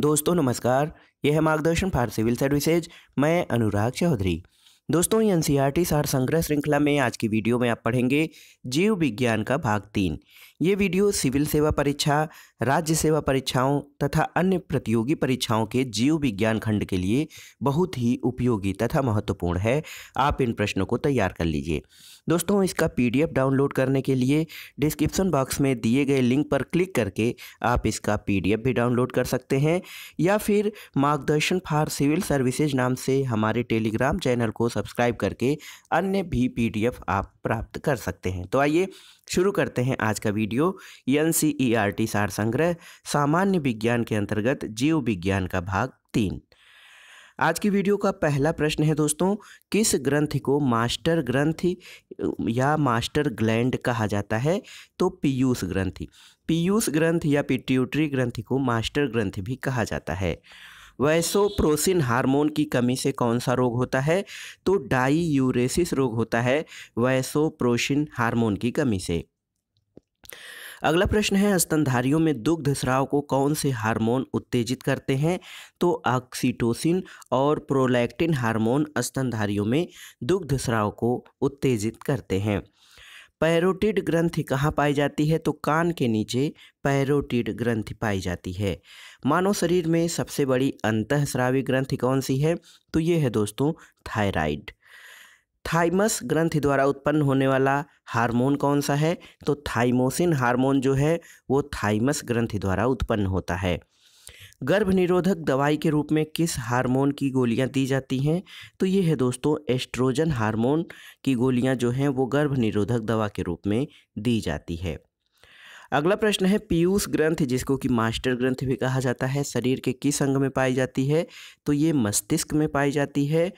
दोस्तों नमस्कार यह है मार्गदर्शन फॉर सिविल सर्विसेज मैं अनुराग चौधरी दोस्तों एन सी सार संग्रह श्रृंखला में आज की वीडियो में आप पढ़ेंगे जीव विज्ञान का भाग तीन ये वीडियो सिविल सेवा परीक्षा राज्य सेवा परीक्षाओं तथा अन्य प्रतियोगी परीक्षाओं के जीव विज्ञान खंड के लिए बहुत ही उपयोगी तथा महत्वपूर्ण है आप इन प्रश्नों को तैयार कर लीजिए दोस्तों इसका पीडीएफ डाउनलोड करने के लिए डिस्क्रिप्शन बॉक्स में दिए गए लिंक पर क्लिक करके आप इसका पीडीएफ भी डाउनलोड कर सकते हैं या फिर मार्गदर्शन फॉर सिविल सर्विसेज नाम से हमारे टेलीग्राम चैनल को सब्सक्राइब करके अन्य भी पी आप प्राप्त कर सकते हैं तो आइए शुरू करते हैं आज का video N C E R T सार संग्रह सामान्य विज्ञान के अंतर्गत जीव विज्ञान का भाग तीन आज की वीडियो का पहला प्रश्न है दोस्तों किस ग्रंथ को मास्टर ग्रंथ या मास्टर ग्लैंड कहा जाता है तो पीयूष ग्रंथि पीयूष ग्रंथ या पिट्यूटरी ग्रंथि को मास्टर ग्रंथ भी कहा जाता है वैसोप्रोसिन हार्मोन की कमी से कौन सा रोग होता है तो डाई यूरेसिस रोग होता है वैसोप्रोसिन हार्मोन की कमी से अगला प्रश्न है स्तनधारियों में दुग्ध स्राव को कौन से हार्मोन उत्तेजित करते हैं तो ऑक्सीटोसिन और प्रोलैक्टिन हार्मोन स्तनधारियों में दुग्ध स्राव को उत्तेजित करते हैं पैरोटिड ग्रंथि कहाँ पाई जाती है तो कान के नीचे पैरोटिड ग्रंथि पाई जाती है मानव शरीर में सबसे बड़ी अंतःस्रावी ग्रंथि कौन सी है तो ये है दोस्तों थायराइड थाइमस ग्रंथि द्वारा उत्पन्न होने वाला हार्मोन कौन सा है तो थाइमोसिन हार्मोन जो है वो थाइमस ग्रंथि द्वारा उत्पन्न होता है गर्भ निरोधक दवाई के रूप में किस हार्मोन की गोलियां दी जाती हैं तो ये है दोस्तों एस्ट्रोजन हार्मोन की गोलियां जो हैं वो गर्भ निरोधक दवा के रूप में दी जाती है अगला प्रश्न है पीयूष ग्रंथ जिसको कि मास्टर ग्रंथ भी कहा जाता है शरीर के किस अंग में पाई जाती है तो ये मस्तिष्क में पाई जाती है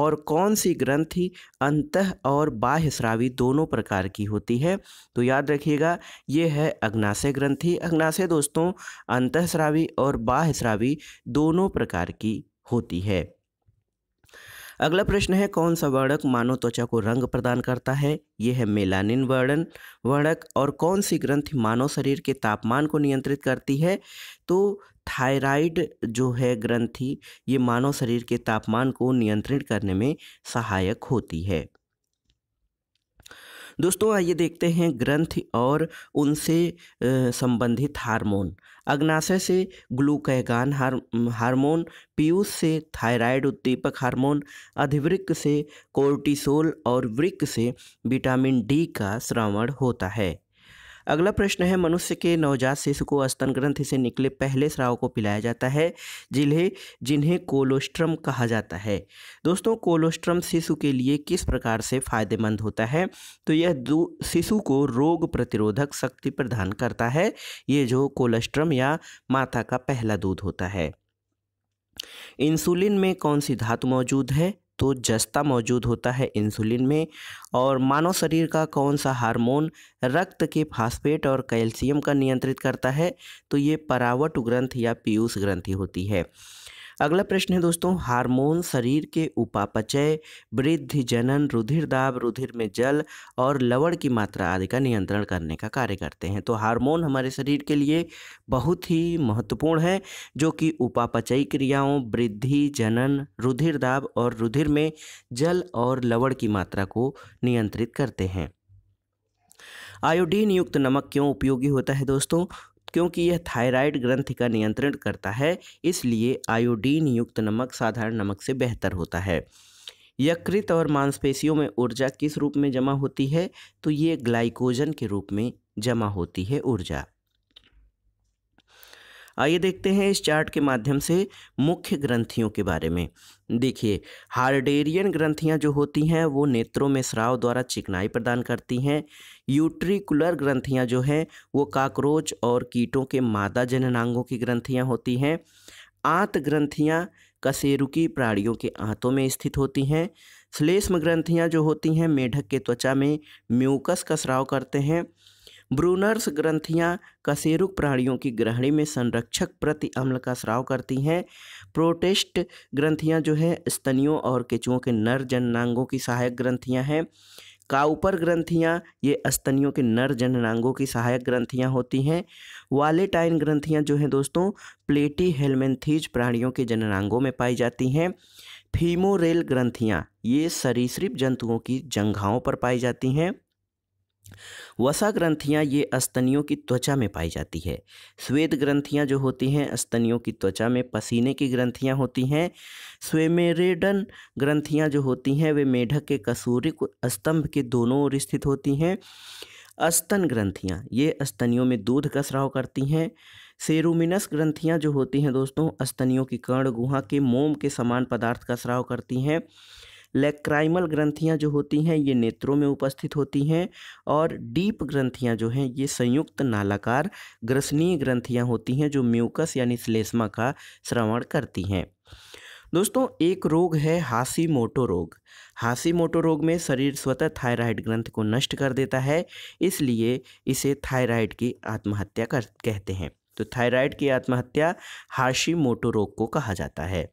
और कौन सी ग्रंथि अंत और बाह्य श्रावी दोनों प्रकार की होती है तो याद रखिएगा ये है अग्नाशय ग्रंथि अग्नाशय दोस्तों अंतःस्रावी और बाह्य श्रावी दोनों प्रकार की होती है अगला प्रश्न है कौन सा वर्णक मानव त्वचा को रंग प्रदान करता है यह है मेलानिन वर्णन वर्णक और कौन सी ग्रंथि मानव शरीर के तापमान को नियंत्रित करती है तो थायराइड जो है ग्रंथि ये मानव शरीर के तापमान को नियंत्रित करने में सहायक होती है दोस्तों आइए देखते हैं ग्रंथ और उनसे संबंधित हार्मोन अग्नाशय से ग्लूकैगान हार हार्मोन पीयूष से थायराइड उद्दीपक हार्मोन अधिवृक्क से कोर्टिसोल और वृक्क से विटामिन डी का श्रवण होता है अगला प्रश्न है मनुष्य के नवजात शिशु को स्तन ग्रंथि से निकले पहले स्राव को पिलाया जाता है जिन्हें जिन्हें कोलोस्ट्रम कहा जाता है दोस्तों कोलोस्ट्रम शिशु के लिए किस प्रकार से फायदेमंद होता है तो यह शिशु को रोग प्रतिरोधक शक्ति प्रदान करता है ये जो कोलोस्ट्रम या माता का पहला दूध होता है इंसुलिन में कौन सी धातु मौजूद है तो जस्ता मौजूद होता है इंसुलिन में और मानव शरीर का कौन सा हार्मोन रक्त के फास्फेट और कैल्शियम का नियंत्रित करता है तो ये परावट ग्रंथ या पीयूष ग्रंथि होती है अगला प्रश्न है दोस्तों हार्मोन शरीर के उपापचय वृद्धि जनन रुधिर दाब रुधिर में जल और लवण की मात्रा आदि का नियंत्रण करने का कार्य करते हैं तो हार्मोन हमारे शरीर के लिए बहुत ही महत्वपूर्ण है जो कि उपापचयी क्रियाओं वृद्धि जनन रुधिर दाब और रुधिर में जल और लवण की मात्रा को नियंत्रित करते हैं आयोडीन युक्त नमक क्यों उपयोगी होता है दोस्तों क्योंकि यह थायराइड ग्रंथि का नियंत्रण करता है इसलिए आयोडीन युक्त नमक साधारण नमक से बेहतर होता है यकृत और मांसपेशियों में ऊर्जा किस रूप में जमा होती है तो ये ग्लाइकोजन के रूप में जमा होती है ऊर्जा आइए देखते हैं इस चार्ट के माध्यम से मुख्य ग्रंथियों के बारे में देखिए हार्डेरियन ग्रंथियां जो होती हैं वो नेत्रों में स्राव द्वारा चिकनाई प्रदान करती हैं यूट्रिकुलर ग्रंथियां जो हैं वो काकरोच और कीटों के मादा जननांगों की ग्रंथियां होती हैं आंत ग्रंथियां कसेरुकी प्राणियों के आंतों में स्थित होती हैं श्लेष्म ग्रंथियां जो होती हैं मेढक के त्वचा में म्यूकस का स्राव करते हैं ब्रूनर्स ग्रंथियां कशेरुक प्राणियों की ग्रहणी में संरक्षक प्रति अम्ल का स्राव करती हैं प्रोटेस्ट ग्रंथियां जो है स्तनियों और केचुओं के नर जननांगों की सहायक ग्रंथियां हैं काउपर ग्रंथियां ये स्तनियों के नर जननांगों की सहायक ग्रंथियां होती हैं वालेटाइन ग्रंथियां जो हैं दोस्तों प्लेटी हेलमेंथीज प्राणियों के जननांगों में पाई जाती हैं फीमोरेल ग्रंथियां ये सरीसृप जंतुओं की जंघाओं पर पाई जाती हैं वसा ग्रंथियाँ ये अस्तनियों की त्वचा में पाई जाती है स्वेद ग्रंथियाँ जो होती हैं अस्तनियों की त्वचा में पसीने की ग्रंथियाँ होती हैं स्वेमेरेडन ग्रंथियाँ जो होती हैं वे मेढक के कसूरिक स्तंभ के दोनों ओर स्थित होती हैं अस्तन ग्रंथियाँ ये अस्तनियों में दूध का स्राव करती हैं सेरुमिनस ग्रंथियाँ जो होती हैं दोस्तों अस्तनियों की कर्ण गुहा के मोम के समान पदार्थ का स्राव करती हैं लेक्राइमल ग्रंथियाँ जो होती हैं ये नेत्रों में उपस्थित होती हैं और डीप ग्रंथियाँ जो हैं ये संयुक्त नालाकार ग्रसनीय ग्रंथियाँ होती हैं जो म्यूकस यानी श्लेष्मा का श्रवण करती हैं दोस्तों एक रोग है हासी मोटो रोग हासी मोटो रोग में शरीर स्वतः थायराइड ग्रंथ को नष्ट कर देता है इसलिए इसे थायराइड की आत्महत्या कर कहते हैं तो थायराइड की आत्महत्या हाशी मोटो रोग को कहा जाता है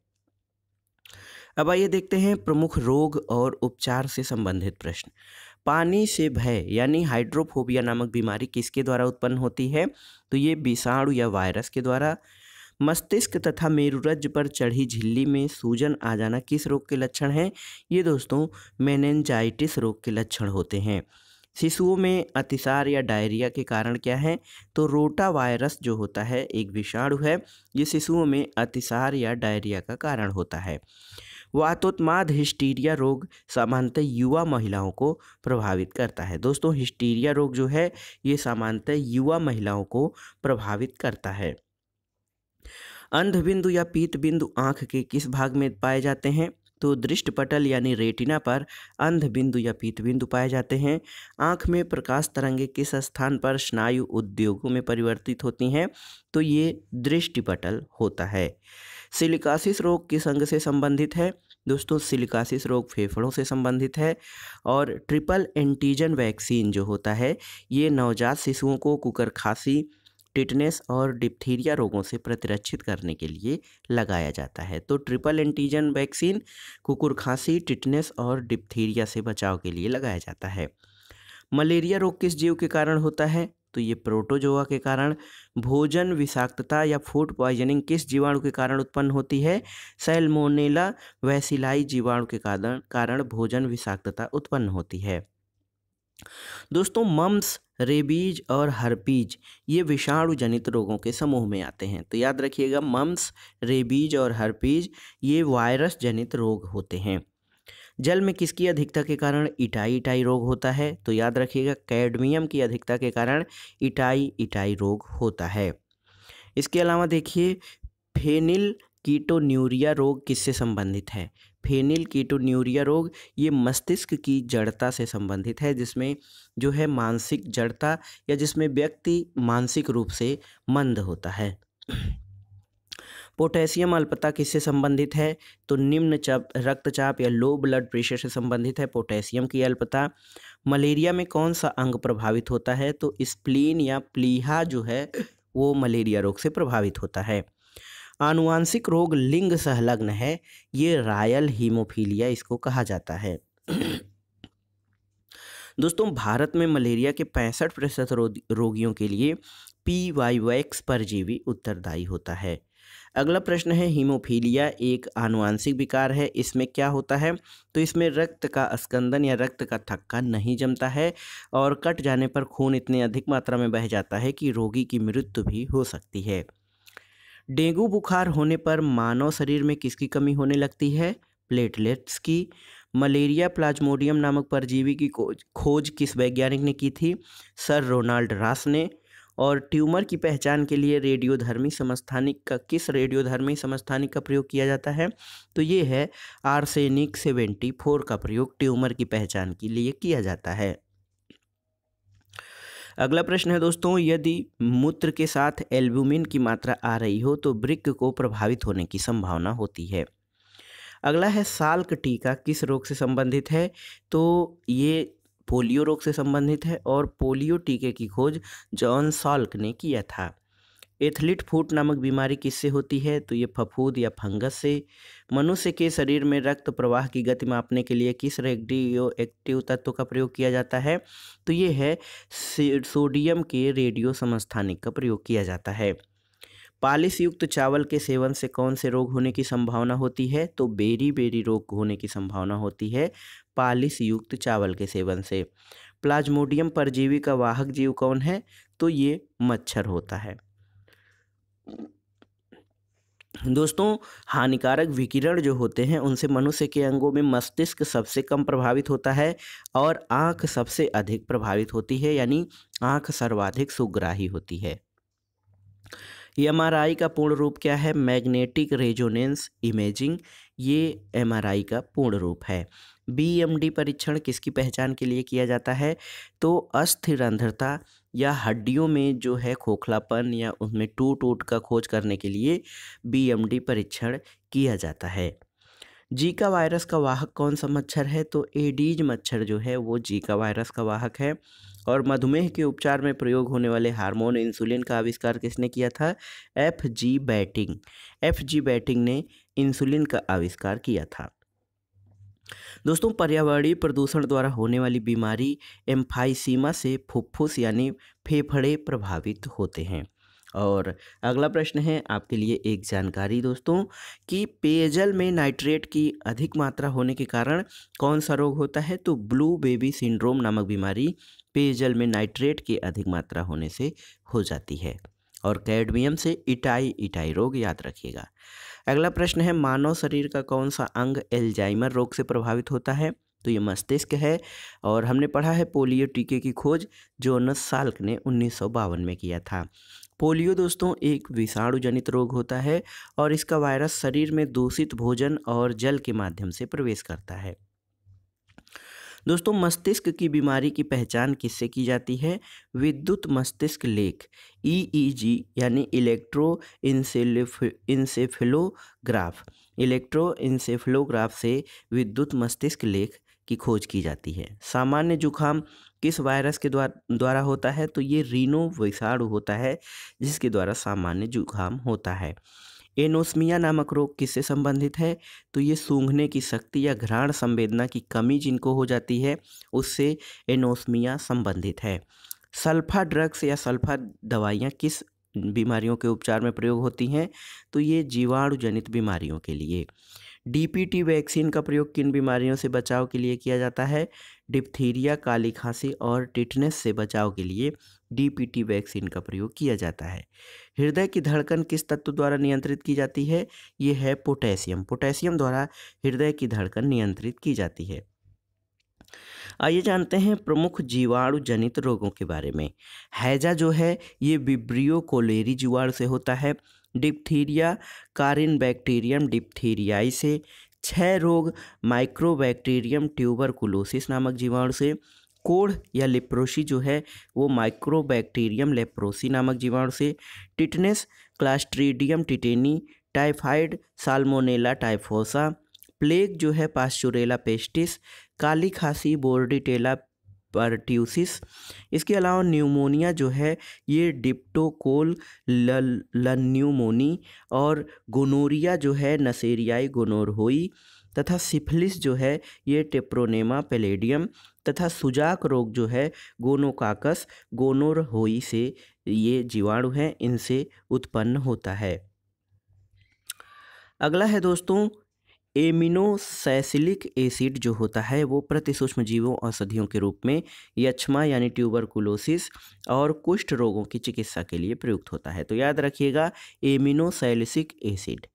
अब आइए देखते हैं प्रमुख रोग और उपचार से संबंधित प्रश्न पानी से भय यानी हाइड्रोफोबिया नामक बीमारी किसके द्वारा उत्पन्न होती है तो ये विषाणु या वायरस के द्वारा मस्तिष्क तथा मेरुरज पर चढ़ी झिल्ली में सूजन आ जाना किस रोग के लक्षण हैं ये दोस्तों मेनेंजाइटिस रोग के लक्षण होते हैं शिशुओं में अतिसार या डायरिया के कारण क्या है तो रोटा वायरस जो होता है एक विषाणु है ये शिशुओं में अतिसार या डायरिया का कारण होता है वातोत्माद हिस्टीरिया रोग सामान्यतः युवा महिलाओं को प्रभावित करता है दोस्तों हिस्टीरिया रोग जो है ये सामान्यतः युवा महिलाओं को प्रभावित करता है अंधबिंदु या पीत बिंदु आँख के किस भाग में पाए जाते हैं तो दृष्टपटल यानी रेटिना पर अंध बिंदु या पीत बिंदु पाए जाते हैं आँख में प्रकाश तरंगे किस स्थान पर स्नायु उद्योगों में परिवर्तित होती हैं तो ये दृष्टिपटल होता है सिलिकासिस रोग किस अंग से संबंधित है दोस्तों सिलिकासिस रोग फेफड़ों से संबंधित है और ट्रिपल एंटीजन वैक्सीन जो होता है ये नवजात शिशुओं को कुकर खांसी टिटनेस और डिप्थीरिया रोगों से प्रतिरक्षित करने के लिए लगाया जाता है तो ट्रिपल एंटीजन वैक्सीन कुकुर खांसी टिटनेस और डिप्थीरिया से बचाव के लिए लगाया जाता है मलेरिया रोग किस जीव के कारण होता है तो ये प्रोटोजोआ के कारण भोजन विषाक्तता या फूड पॉइजनिंग किस जीवाणु के कारण उत्पन्न होती है सेलमोनेला वैसिलाई जीवाणु के कारण कारण भोजन विषाक्तता उत्पन्न होती है दोस्तों मम्स रेबीज और हर्पीज ये विषाणु जनित रोगों के समूह में आते हैं तो याद रखिएगा मम्स रेबीज और हर्पीज ये वायरस जनित रोग होते हैं जल में किसकी अधिकता के कारण इटाई इटाई रोग होता है तो याद रखिएगा कैडमियम की अधिकता के कारण इटाई इटाई रोग होता है इसके अलावा देखिए फेनिल कीटोन्यूरिया रोग किससे संबंधित है फेनिल कीटोन्यूरिया रोग ये मस्तिष्क की जड़ता से संबंधित है जिसमें जो है मानसिक जड़ता या जिसमें व्यक्ति मानसिक रूप से मंद होता है पोटेशियम अल्पता किससे संबंधित है तो निम्न चाप रक्तचाप या लो ब्लड प्रेशर से संबंधित है पोटेशियम की अल्पता मलेरिया में कौन सा अंग प्रभावित होता है तो स्प्लीन या प्लीहा जो है वो मलेरिया रोग से प्रभावित होता है आनुवांशिक रोग लिंग संलग्न है ये रायल हीमोफीलिया इसको कहा जाता है दोस्तों भारत में मलेरिया के पैंसठ प्रतिशत रोगियों के लिए पी वाई वैक्स परजीवी उत्तरदायी होता है अगला प्रश्न है हीमोफीलिया एक आनुवांशिक विकार है इसमें क्या होता है तो इसमें रक्त का स्कंदन या रक्त का थक्का नहीं जमता है और कट जाने पर खून इतने अधिक मात्रा में बह जाता है कि रोगी की मृत्यु भी हो सकती है डेंगू बुखार होने पर मानव शरीर में किसकी कमी होने लगती है प्लेटलेट्स की मलेरिया प्लाज्मोडियम नामक परजीवी की खोज किस वैज्ञानिक ने की थी सर रोनाल्ड रास ने और ट्यूमर की पहचान के लिए रेडियोधर्मी समस्थानिक का किस रेडियोधर्मी समस्थानिक का प्रयोग किया जाता है तो ये है आर्सेनिक सेवेंटी फोर का प्रयोग ट्यूमर की पहचान के लिए किया जाता है अगला प्रश्न है दोस्तों यदि मूत्र के साथ एल्ब्यूमिन की मात्रा आ रही हो तो ब्रिक को प्रभावित होने की संभावना होती है अगला है साल्क टीका किस रोग से संबंधित है तो ये पोलियो रोग से संबंधित है और पोलियो टीके की खोज जॉन सॉल्क ने किया था एथलीट फूट नामक बीमारी किससे होती है तो ये फफूद या फंगस से मनुष्य के शरीर में रक्त प्रवाह की गति मापने के लिए किस रेडियो एक्टिव तत्व का प्रयोग किया जाता है तो ये है सोडियम के रेडियो समस्थानिक का प्रयोग किया जाता है पालिस युक्त चावल के सेवन से कौन से रोग होने की संभावना होती है तो बेरी बेरी रोग होने की संभावना होती है पालिश युक्त चावल के सेवन से प्लाज्मोडियम परजीवी का वाहक जीव कौन है तो ये मच्छर होता है दोस्तों हानिकारक विकिरण जो होते हैं उनसे मनुष्य के अंगों में मस्तिष्क सबसे कम प्रभावित होता है और आंख सबसे अधिक प्रभावित होती है यानी आंख सर्वाधिक सुग्राही होती है एम का पूर्ण रूप क्या है मैग्नेटिक रेजोनेंस इमेजिंग ये एम का पूर्ण रूप है बीएमडी परीक्षण किसकी पहचान के लिए किया जाता है तो अस्थिर अंधता या हड्डियों में जो है खोखलापन या उनमें टूट टूट का खोज करने के लिए बीएमडी परीक्षण किया जाता है जीका वायरस का वाहक कौन सा मच्छर है तो एडीज मच्छर जो है वो जीका वायरस का वाहक है और मधुमेह के उपचार में प्रयोग होने वाले हार्मोन इंसुलिन का आविष्कार किसने किया था F G Banting F G Banting ने इंसुलिन का आविष्कार किया था दोस्तों पर्यावरणीय प्रदूषण द्वारा होने वाली बीमारी एम्फाइसीमा से फुफ्फुस यानी फेफड़े प्रभावित होते हैं और अगला प्रश्न है आपके लिए एक जानकारी दोस्तों कि पेयजल में नाइट्रेट की अधिक मात्रा होने के कारण कौन सा रोग होता है तो ब्लू बेबी सिंड्रोम नामक बीमारी पेयजल में नाइट्रेट की अधिक मात्रा होने से हो जाती है और कैडमियम से इटाई इटाई रोग याद रखिएगा अगला प्रश्न है मानव शरीर का कौन सा अंग एल्जाइमर रोग से प्रभावित होता है तो ये मस्तिष्क है और हमने पढ़ा है पोलियो टीके की खोज जोनस साल्क ने उन्नीस में किया था पोलियो दोस्तों एक विषाणु जनित रोग होता है और इसका वायरस शरीर में दूषित भोजन और जल के माध्यम से प्रवेश करता है दोस्तों मस्तिष्क की बीमारी की पहचान किससे की जाती है विद्युत मस्तिष्क लेख ईईजी e e यानी इलेक्ट्रो इंसेफेलोग्राफ इलेक्ट्रो इंसेफेलोग्राफ से विद्युत मस्तिष्क लेख की खोज की जाती है सामान्य जुखाम किस वायरस के द्वारा द्वारा होता है तो ये रीनो विषाणु होता है जिसके द्वारा सामान्य जुखाम होता है एनोस्मिया नामक रोग किससे संबंधित है तो ये सूंघने की शक्ति या घ्राण संवेदना की कमी जिनको हो जाती है उससे एनोस्मिया संबंधित है सल्फा ड्रग्स या सल्फा दवाइयाँ किस बीमारियों के उपचार में प्रयोग होती हैं तो ये जीवाणु जनित बीमारियों के लिए डीपीटी वैक्सीन का प्रयोग किन बीमारियों से बचाव के लिए किया जाता है डिप्थीरिया काली खांसी और टिटनेस से बचाव के लिए डीपीटी वैक्सीन का प्रयोग किया जाता है हृदय की धड़कन किस तत्व द्वारा नियंत्रित की जाती है ये है पोटेशियम पोटेशियम द्वारा हृदय की धड़कन नियंत्रित की जाती है आइए जानते हैं प्रमुख जीवाणु जनित रोगों के बारे में हैजा जो है ये विब्रियो कोलेरी जीवाणु से होता है डिप्थीरिया कारिन बैक्टीरियम डिप्थीरियाई से छह रोग माइक्रोबैक्टीरियम ट्यूबरकुलोसिस नामक जीवाणु से कोढ़ या लेप्रोसी जो है वो माइक्रोबैक्टीरियम लेप्रोसी नामक जीवाणु से tetanus Clostridium tetani typhoid Salmonella typhosa plague जो है पास्चुरेला पेस्टिस काली खांसी बोर्डिटेला पर्ट्यूसिस इसके अलावा न्यूमोनिया जो है ये डिप्टोकोल लन्यूमोनी और गोनोरिया जो है नसेरियाई गोनोरहोई तथा सिफिलिस जो है ये टेप्रोनेमा पेलेडियम तथा सुजाक रोग जो है गोनोकाकस गोनोरहोई से ये जीवाणु हैं इनसे उत्पन्न होता है अगला है दोस्तों एमिनोसैसिलिक एसिड जो होता है वो प्रति सूक्ष्म जीवों औषधियों के रूप में यक्षमा यानी ट्यूबरकुलोसिस और कुष्ठ रोगों की चिकित्सा के लिए प्रयुक्त होता है तो याद रखिएगा एमिनोसैलिसिक एसिड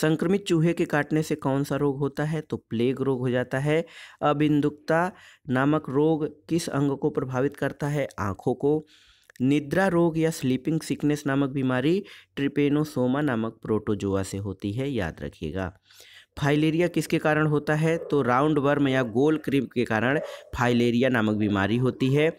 संक्रमित चूहे के काटने से कौन सा रोग होता है तो प्लेग रोग हो जाता है अबिंदुकता नामक रोग किस अंग को प्रभावित करता है आँखों को निद्रा रोग या स्लीपिंग सिकनेस नामक बीमारी ट्रिपेनोसोमा नामक प्रोटोजोआ से होती है याद रखिएगा फाइलेरिया किसके कारण होता है तो राउंड वर्म या गोल क्रीम के कारण फाइलेरिया नामक बीमारी होती है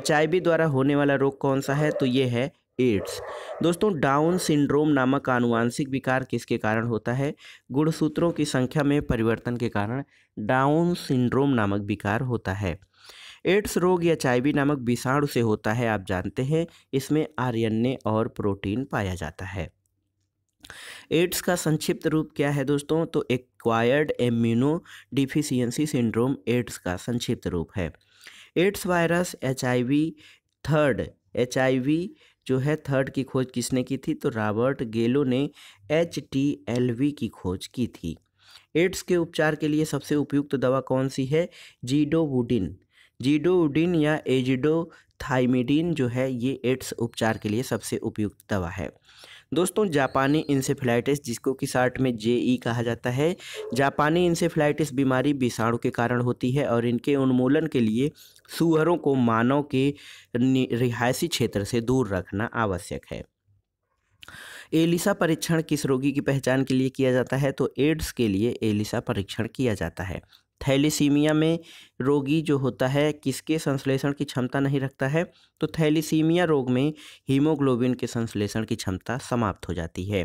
एच द्वारा होने वाला रोग कौन सा है तो ये है एड्स दोस्तों डाउन सिंड्रोम नामक आनुवांशिक विकार किसके कारण होता है गुणसूत्रों की संख्या में परिवर्तन के कारण डाउन सिंड्रोम नामक विकार होता है एड्स रोग या चाइबी नामक विषाणु से होता है आप जानते हैं इसमें आरएनए और प्रोटीन पाया जाता है एड्स का संक्षिप्त रूप क्या है दोस्तों तो acquired immuno deficiency syndrome AIDS का संक्षिप्त रूप है AIDS virus H third H जो है थर्ड की खोज किसने की थी तो रॉबर्ट गेलो ने एच टी एल वी की खोज की थी एड्स के उपचार के लिए सबसे उपयुक्त तो दवा कौन सी है जीडोवुडिन जीडोवुडिन या एजिडो थाइमिडिन जो है ये एड्स उपचार के लिए सबसे उपयुक्त दवा है दोस्तों जापानी इंसेफ्लाइटिस जिसको कि शार्ट में जे ई कहा जाता है जापानी इंसेफ्लाइटिस बीमारी विषाणु के कारण होती है और इनके उन्मूलन के लिए सुअरों को मानव के रिहायशी क्षेत्र से दूर रखना आवश्यक है एलिसा परीक्षण किस रोगी की पहचान के लिए किया जाता है तो एड्स के लिए एलिसा परीक्षण किया जाता है थैलीसीमिया में रोगी जो होता है किसके संश्लेषण की क्षमता नहीं रखता है तो थैलीसीमिया रोग में हीमोग्लोबिन के संश्लेषण की क्षमता समाप्त हो जाती है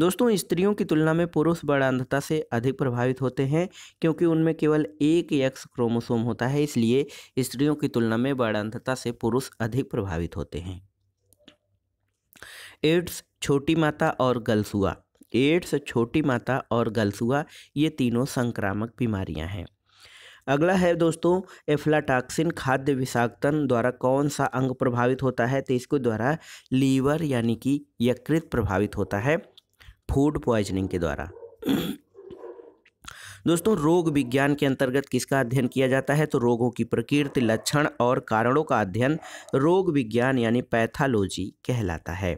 दोस्तों स्त्रियों की तुलना में पुरुष बड़ांधता से अधिक प्रभावित होते हैं क्योंकि उनमें केवल एक एक्स क्रोमोसोम होता है इसलिए स्त्रियों की तुलना में बड़ांधता से पुरुष अधिक प्रभावित होते हैं एड्स छोटी माता और गलसुआ एड्स छोटी माता और गलसुआ ये तीनों संक्रामक बीमारियां हैं अगला है दोस्तों एफ्लाटाक्सिन खाद्य विषाक्तन द्वारा कौन सा अंग प्रभावित होता है तो इसके द्वारा लीवर यानी कि यकृत प्रभावित होता है फूड पॉइजनिंग के द्वारा दोस्तों रोग विज्ञान के अंतर्गत किसका अध्ययन किया जाता है तो रोगों की प्रकृति लक्षण और कारणों का अध्ययन रोग विज्ञान यानी पैथोलॉजी कहलाता है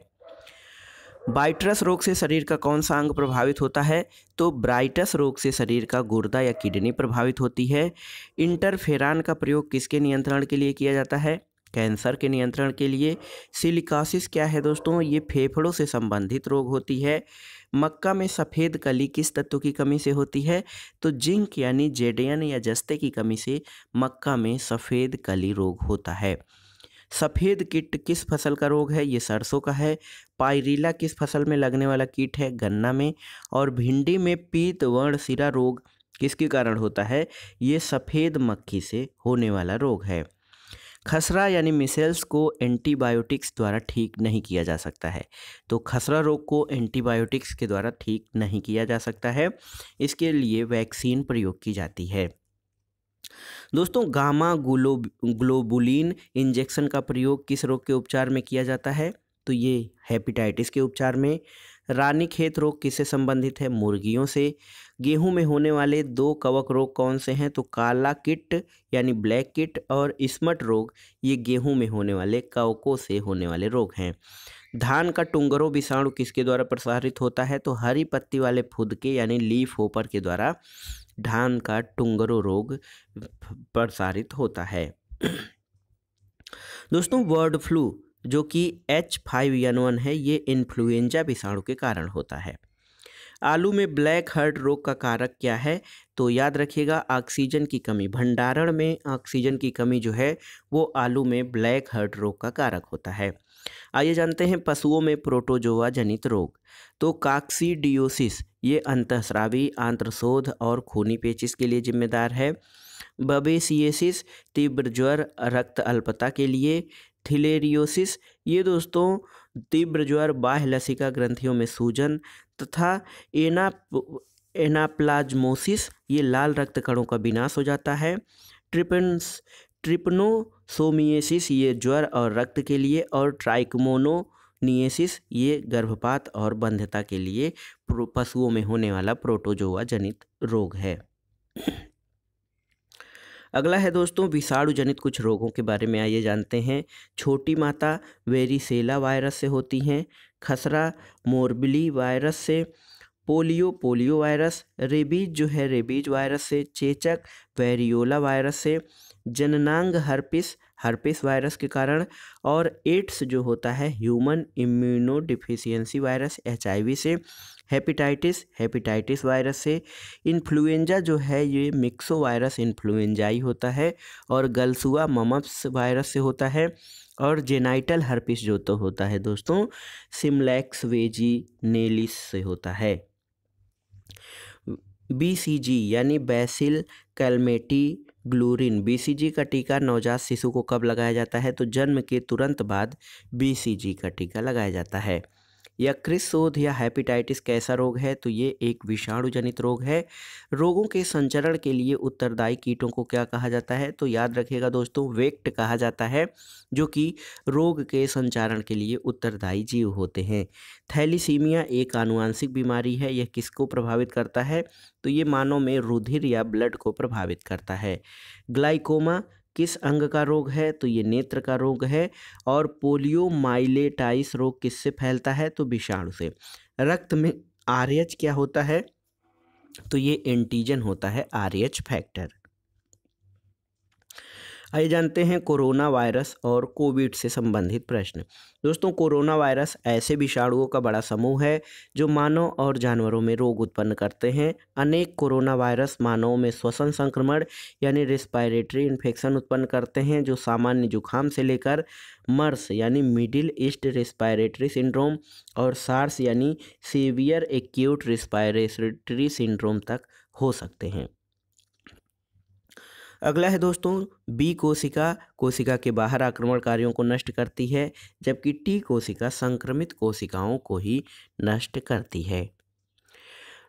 बाइट्रस रोग से शरीर का कौन सा अंग प्रभावित होता है तो ब्राइटस रोग से शरीर का गुर्दा या किडनी प्रभावित होती है इंटरफेरान का प्रयोग किसके नियंत्रण के लिए किया जाता है कैंसर के नियंत्रण के लिए सिलिकासिस क्या है दोस्तों ये फेफड़ों से संबंधित रोग होती है मक्का में सफ़ेद कली किस तत्व की कमी से होती है तो जिंक यानी जेडियन या जस्ते की कमी से मक्का में सफ़ेद कली रोग होता है सफ़ेद कीट किस फसल का रोग है ये सरसों का है पायरीला किस फसल में लगने वाला कीट है गन्ना में और भिंडी में पीत वर्ण सिरा रोग किसके कारण होता है ये सफ़ेद मक्खी से होने वाला रोग है खसरा यानी मिसेल्स को एंटीबायोटिक्स द्वारा ठीक नहीं किया जा सकता है तो खसरा रोग को एंटीबायोटिक्स के द्वारा ठीक नहीं किया जा सकता है इसके लिए वैक्सीन प्रयोग की जाती है दोस्तों गामा ग्लो ग्लोबुलिन इंजेक्शन का प्रयोग किस रोग के उपचार में किया जाता है तो ये हेपेटाइटिस के उपचार में रानी खेत रोग किससे संबंधित है मुर्गियों से गेहूं में होने वाले दो कवक रोग कौन से हैं तो काला किट यानी ब्लैक किट और स्मट रोग ये गेहूं में होने वाले कवकों से होने वाले रोग हैं धान का टुंगरो विषाणु किसके द्वारा प्रसारित होता है तो हरी पत्ती वाले फुदके यानी लीफ होपर के द्वारा धान का टुंगरो रोग प्रसारित होता है दोस्तों बर्ड फ्लू जो कि एच फाइव एन वन है ये इन्फ्लुएंजा विषाणु के कारण होता है आलू में ब्लैक हर्ट रोग का कारक क्या है तो याद रखिएगा ऑक्सीजन की कमी भंडारण में ऑक्सीजन की कमी जो है वो आलू में ब्लैक हर्ट रोग का कारक होता है आइए जानते हैं पशुओं में प्रोटोजोआ जनित रोग तो काक्सीडियोसिस ये अंतस्रावी आंत्रशोध और खूनी पेचिस के लिए जिम्मेदार है बबेसिएसिस तीव्र ज्वर रक्त अल्पता के लिए थिलेरियोसिस ये दोस्तों तीव्र ज्वर बाह्य लसिका ग्रंथियों में सूजन तथा एना एनाप्लाज्मोसिस ये लाल रक्त कणों का विनाश हो जाता है ट्रिपन्स ट्रिपनोसोमिएसिस ये ज्वर और रक्त के लिए और ट्राइकमोनोनिएसिस ये गर्भपात और बंधता के लिए पशुओं में होने वाला प्रोटोजोआ जनित रोग है अगला है दोस्तों विषाणु जनित कुछ रोगों के बारे में आइए जानते हैं छोटी माता वेरिसेला वायरस से होती हैं खसरा मोरबिली वायरस से पोलियो पोलियो वायरस रेबीज जो है रेबीज वायरस से चेचक वेरियोला वायरस से जननांग हर्पिस हर्पिस वायरस के कारण और एड्स जो होता है human immuno deficiency virus H से हेपेटाइटिस हेपेटाइटिस वायरस से इन्फ्लुएंजा जो है ये मिक्सो वायरस इन्फ्लुएंजाई होता है और गलसुआ ममप्स वायरस से होता है और जेनाइटल हर्पिस जो तो होता है दोस्तों सिमलैक्स वेजी नेलिस से होता है बीसीजी यानी बैसिल कैलमेटी ग्लूरिन बीसीजी का टीका नवजात शिशु को कब लगाया जाता है तो जन्म के तुरंत बाद बीसीजी का टीका लगाया जाता है या क्रिस शोध या हेपेटाइटिस कैसा रोग है तो ये एक विषाणुजनित रोग है रोगों के संचरण के लिए उत्तरदायी कीटों को क्या कहा जाता है तो याद रखिएगा दोस्तों वेक्ट कहा जाता है जो कि रोग के संचारण के लिए उत्तरदायी जीव होते हैं थैलीसीमिया एक आनुवांशिक बीमारी है यह किसको प्रभावित करता है तो ये मानव में रुधिर या ब्लड को प्रभावित करता है ग्लाइकोमा किस अंग का रोग है तो ये नेत्र का रोग है और पोलियोमाइलेटाइस रोग किससे फैलता है तो विषाणु से रक्त में आर्यच क्या होता है तो ये एंटीजन होता है आर्यच फैक्टर आइए जानते हैं कोरोना वायरस और कोविड से संबंधित प्रश्न दोस्तों कोरोना वायरस ऐसे विषाणुओं का बड़ा समूह है जो मानव और जानवरों में रोग उत्पन्न करते हैं अनेक कोरोना वायरस मानवों में श्वसन संक्रमण यानी रेस्पायरेटरी इन्फेक्शन उत्पन्न करते हैं जो सामान्य जुखाम से लेकर मर्स यानी मिडिल ईस्ट रेस्पायरेटरी सिंड्रोम और सार्स यानी सीवियर एक्यूट रेस्पायरेटरी सिंड्रोम तक हो सकते हैं अगला है दोस्तों बी कोशिका कोशिका के बाहर आक्रमणकारियों को नष्ट करती है जबकि टी कोशिका संक्रमित कोशिकाओं को ही नष्ट करती है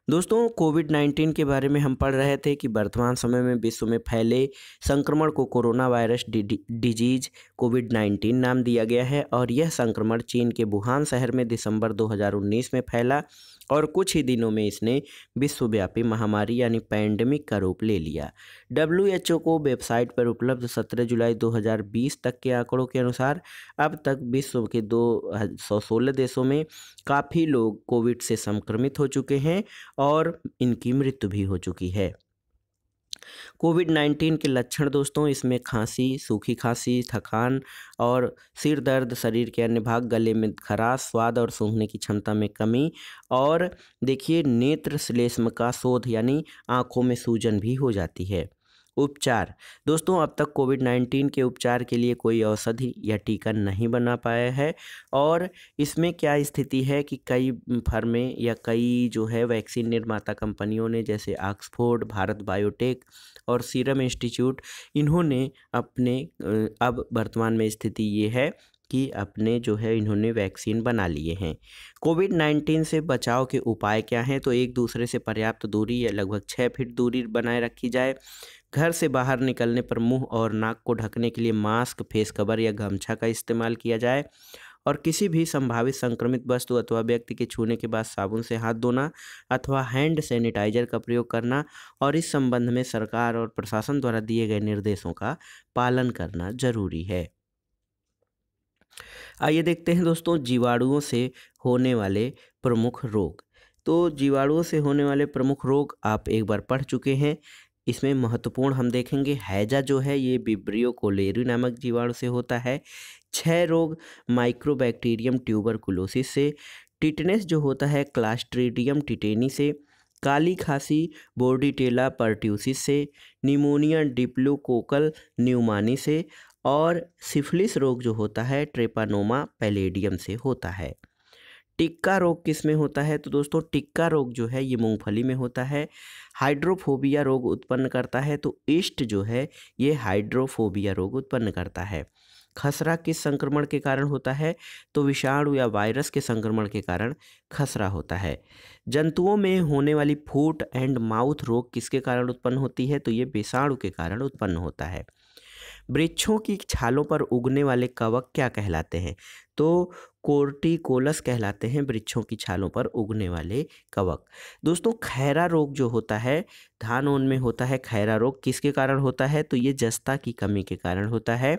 दोस्तों कोविड नाइन्टीन के बारे में हम पढ़ रहे थे कि वर्तमान समय में विश्व में फैले संक्रमण को corona virus disease COVID nineteen नाम दिया गया है और यह संक्रमण चीन के वुहान शहर में दिसंबर 2019 में फैला और कुछ ही दिनों में इसने विश्वव्यापी महामारी यानी पैंडमिक का रूप ले लिया डब्ल्यू को वेबसाइट पर उपलब्ध 17 जुलाई 2020 तक के आंकड़ों के अनुसार अब तक विश्व के दो सौ सोलह देशों में काफ़ी लोग कोविड से संक्रमित हो चुके हैं और इनकी मृत्यु भी हो चुकी है कोविड नाइन्टीन के लक्षण दोस्तों इसमें खांसी सूखी खांसी थकान और सिर दर्द शरीर के अन्य भाग गले में खराश स्वाद और सूंघने की क्षमता में कमी और देखिए नेत्र श्लेष्म का शोध यानी आँखों में सूजन भी हो जाती है उपचार दोस्तों अब तक कोविड नाइन्टीन के उपचार के लिए कोई औषधि या टीका नहीं बना पाया है और इसमें क्या स्थिति है कि कई फर्में या कई जो है वैक्सीन निर्माता कंपनियों ने जैसे ऑक्सफोर्ड भारत बायोटेक और सीरम इंस्टीट्यूट इन्होंने अपने अब वर्तमान में स्थिति ये है कि अपने जो है इन्होंने वैक्सीन बना लिए हैं कोविड नाइन्टीन से बचाव के उपाय क्या हैं तो एक दूसरे से पर्याप्त दूरी या लगभग छः फीट दूरी बनाए रखी जाए घर से बाहर निकलने पर मुंह और नाक को ढकने के लिए मास्क फेस कवर या गमछा का इस्तेमाल किया जाए और किसी भी संभावित संक्रमित वस्तु अथवा व्यक्ति के छूने के बाद साबुन से हाथ धोना अथवा हैंड सैनिटाइजर का प्रयोग करना और इस संबंध में सरकार और प्रशासन द्वारा दिए गए निर्देशों का पालन करना जरूरी है आइए देखते हैं दोस्तों जीवाणुओं से होने वाले प्रमुख रोग तो जीवाणुओं से होने वाले प्रमुख रोग आप एक बार पढ़ चुके हैं इसमें महत्वपूर्ण हम देखेंगे हैजा जो है ये बिब्रियो कोलेरू नामक जीवाणु से होता है छह रोग माइक्रोबैक्टीरियम कुलोसिस से टिटनेस जो होता है क्लास्ट्रीडियम टिटेनी से काली खांसी बोर्डिटेला पर्ट्यूसिस से निमोनिया डिप्लोकोकल न्यूमानी से और सिफिलिस रोग जो होता है ट्रेपानोमा पैलेडियम से होता है टिक्का रोग किस में होता है तो दोस्तों टिक्का रोग जो है ये मूंगफली में होता है हाइड्रोफोबिया रोग उत्पन्न करता है तो ईस्ट जो है ये हाइड्रोफोबिया रोग उत्पन्न करता है खसरा किस संक्रमण के कारण होता है तो विषाणु या वायरस के संक्रमण के कारण खसरा होता है जंतुओं में होने वाली फूट एंड माउथ रोग किसके कारण उत्पन्न होती है तो ये विषाणु के कारण उत्पन्न होता है वृक्षों की छालों पर उगने वाले कवक क्या कहलाते हैं तो कोर्टिकोलस कहलाते हैं वृक्षों की छालों पर उगने वाले कवक दोस्तों खैरा रोग जो होता है धान ओन में होता है खैरा रोग किसके कारण होता है तो ये जस्ता की कमी के कारण होता है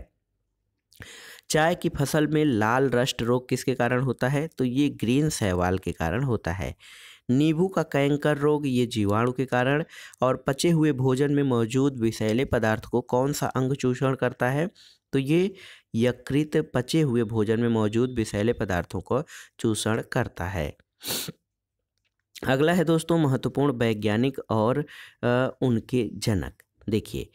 चाय की फसल में लाल रस्ट रोग किसके कारण होता है तो ये ग्रीन सहवाल के कारण होता है नींबू का कैंकर रोग ये जीवाणु के कारण और पचे हुए भोजन में मौजूद विषैले पदार्थ को कौन सा अंग चूषण करता है तो ये यकृत पचे हुए भोजन में मौजूद विषैले पदार्थों को चूषण करता है अगला है दोस्तों महत्वपूर्ण वैज्ञानिक और उनके जनक देखिए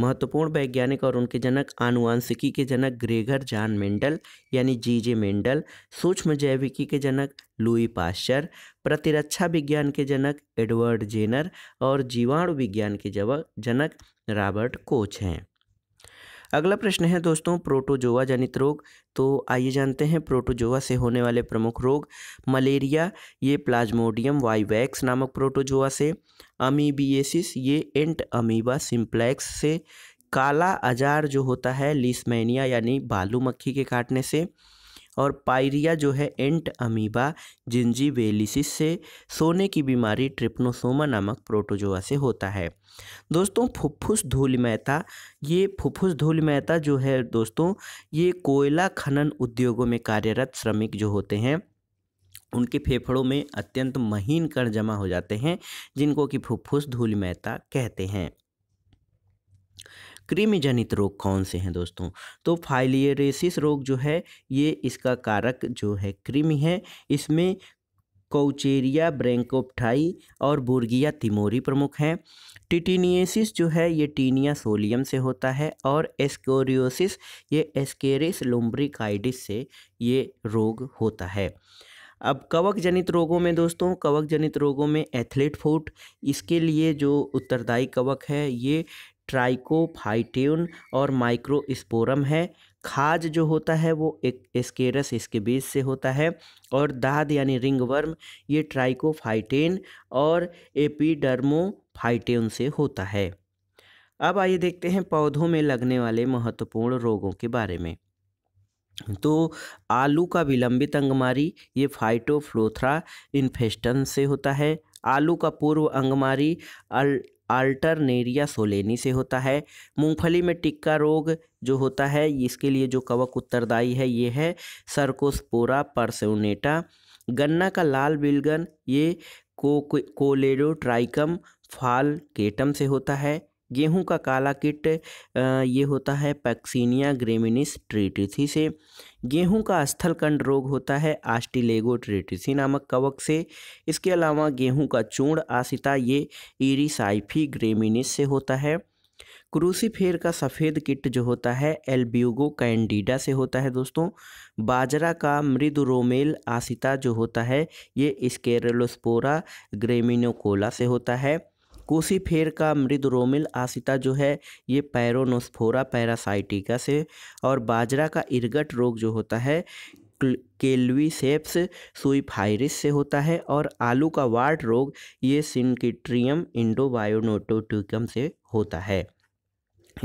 महत्वपूर्ण वैज्ञानिक और उनके जनक आनुवांशिकी के जनक ग्रेगर जान मेंडल यानी जी जे मेंडल सूक्ष्म जैविकी के जनक लुई पाश्चर प्रतिरक्षा विज्ञान के जनक एडवर्ड जेनर और जीवाणु विज्ञान के जनक रॉबर्ट कोच हैं अगला प्रश्न है दोस्तों प्रोटोजोआ जनित रोग तो आइए जानते हैं प्रोटोजोआ से होने वाले प्रमुख रोग मलेरिया ये प्लाज्मोडियम वाईवैक्स नामक प्रोटोजोआ से अमीबियसिस ये एंट अमीबा सिम्प्लेक्स से काला आजार जो होता है लिसमैनिया यानी बालू मक्खी के काटने से और पायरिया जो है एंट अमीबा जिंजीबेलिसिस से सोने की बीमारी ट्रिप्नोसोमा नामक प्रोटोजोआ से होता है दोस्तों फुफ्फुस धूलिमयता ये फुफ्फुस धूलिमयता जो है दोस्तों ये कोयला खनन उद्योगों में कार्यरत श्रमिक जो होते हैं उनके फेफड़ों में अत्यंत महीन कण जमा हो जाते हैं जिनको कि फुफ्फुस धूलिमयता कहते हैं कृमिजनित रोग कौन से हैं दोस्तों तो फाइलियरेसिस रोग जो है ये इसका कारक जो है कृमि है इसमें कोचेरिया ब्रेंकोपठाई और बुर्गिया तिमोरी प्रमुख हैं टिटिनियसिस जो है ये टीनिया सोलियम से होता है और एस्कोरियोसिस ये एस्केरिस लुम्ब्रिकाइडिस से ये रोग होता है अब कवक जनित रोगों में दोस्तों कवक जनित रोगों में एथलेट फूट इसके लिए जो उत्तरदायी कवक है ये ट्राइकोफाइट्यून और माइक्रोस्पोरम है खाज जो होता है वो एक एस्केरस इसके बीच से होता है और दाद यानी रिंगवर्म ये ट्राइकोफाइटेन और एपीडर्मोफाइटेन से होता है अब आइए देखते हैं पौधों में लगने वाले महत्वपूर्ण रोगों के बारे में तो आलू का विलंबित अंगमारी ये फाइटोफ्लोथ्रा इन्फेस्टन से होता है आलू का पूर्व अंगमारी अल्टरनेरिया सोलेनी से होता है मूंगफली में टिक्का रोग जो होता है इसके लिए जो कवक उत्तरदायी है ये है सरकोस्पोरा परसोनेटा गन्ना का लाल बिलगन ये को, को, ट्राइकम फाल केटम से होता है गेहूं का काला किट ये होता है पैक्सीनिया ग्रेमिनिस ट्रेटिसी से गेहूं का स्थलकंड रोग होता है आस्टिलेगो ट्रेटिसी नामक कवक से इसके अलावा गेहूं का चूड़ आसिता ये इरीसाइफी ग्रेमिनिस से होता है क्रूसीफेर का सफ़ेद किट जो होता है एल्ब्यूगो कैंडिडा से होता है दोस्तों बाजरा का मृदु रोमेल आसिता जो होता है ये स्केरलोस्पोरा ग्रेमिनोकोला से होता है कोसीफेर का मृद रोमिल आसिता जो है ये पैरोनोस्फोरा पैरासाइटिका से और बाजरा का इरगट रोग जो होता है केलवी सेप्स सुइफायरिस से होता है और आलू का वार्ड रोग ये सिंकिट्रियम इंडोबायोनोटोटिकम से होता है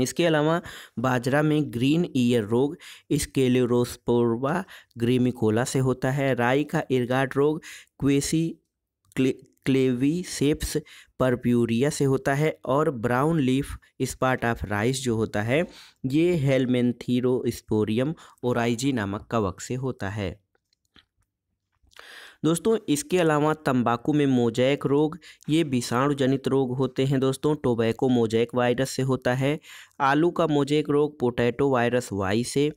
इसके अलावा बाजरा में ग्रीन ईयर रोग स्केलेरोस्पोर्वा ग्रेमिकोला से होता है राई का इर्गाट रोग क्वेसी क्लेवी सेप्स परप्यूरिया से होता है और brown leaf spot of rice जो होता है ये हेलमेंथीरोस्पोरियम ओराइजी नामक कवक से होता है दोस्तों इसके अलावा तंबाकू में मोजैक रोग ये विषाणु जनित रोग होते हैं दोस्तों टोबैको मोजैक वायरस से होता है आलू का मोजैक रोग पोटैटो वायरस वाई से